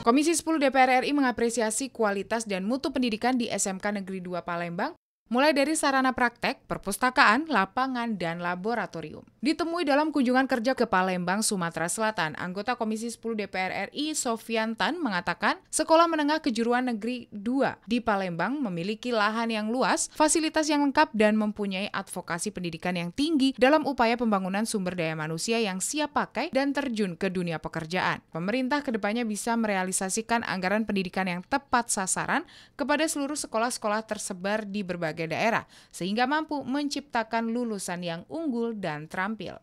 Komisi 10 DPR RI mengapresiasi kualitas dan mutu pendidikan di SMK Negeri 2 Palembang Mulai dari sarana praktek, perpustakaan, lapangan, dan laboratorium. Ditemui dalam kunjungan kerja ke Palembang, Sumatera Selatan, anggota Komisi 10 DPR RI Sofian Tan mengatakan, Sekolah Menengah Kejuruan Negeri 2 di Palembang memiliki lahan yang luas, fasilitas yang lengkap, dan mempunyai advokasi pendidikan yang tinggi dalam upaya pembangunan sumber daya manusia yang siap pakai dan terjun ke dunia pekerjaan. Pemerintah kedepannya bisa merealisasikan anggaran pendidikan yang tepat sasaran kepada seluruh sekolah-sekolah tersebar di berbagai berbagai daerah sehingga mampu menciptakan lulusan yang unggul dan terampil.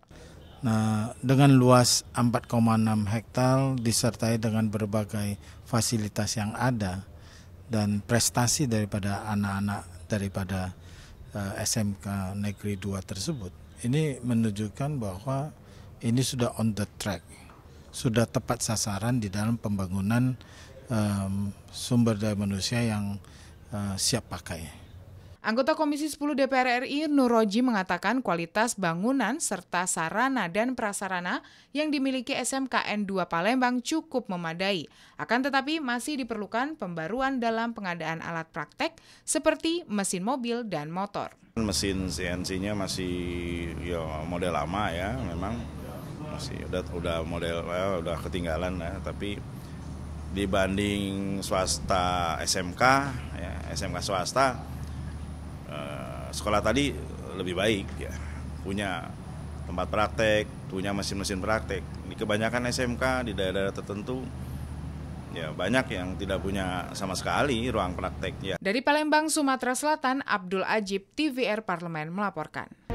Nah, dengan luas 4,6 hektar disertai dengan berbagai fasilitas yang ada dan prestasi daripada anak-anak daripada uh, eh, SMK Negeri 2 tersebut. Ini menunjukkan bahwa ini sudah on the track. Sudah tepat sasaran di dalam pembangunan um, sumber daya manusia yang uh, siap pakai. Anggota Komisi 10 DPR RI Nuroji mengatakan kualitas bangunan serta sarana dan prasarana yang dimiliki SMKN 2 Palembang cukup memadai. Akan tetapi masih diperlukan pembaruan dalam pengadaan alat praktek seperti mesin mobil dan motor. Mesin CNC-nya masih ya, model lama ya, memang masih udah udah model ya, udah ketinggalan ya, tapi dibanding swasta SMK ya, SMK swasta Eh, sekolah tadi lebih baik ya punya tempat praktek punya mesin-mesin praktek di kebanyakan SMK di daerah-daerah tertentu ya banyak yang tidak punya sama sekali ruang praktek ya. Dari Palembang, Sumatera Selatan, Abdul Ajib, TVR Parlemen melaporkan.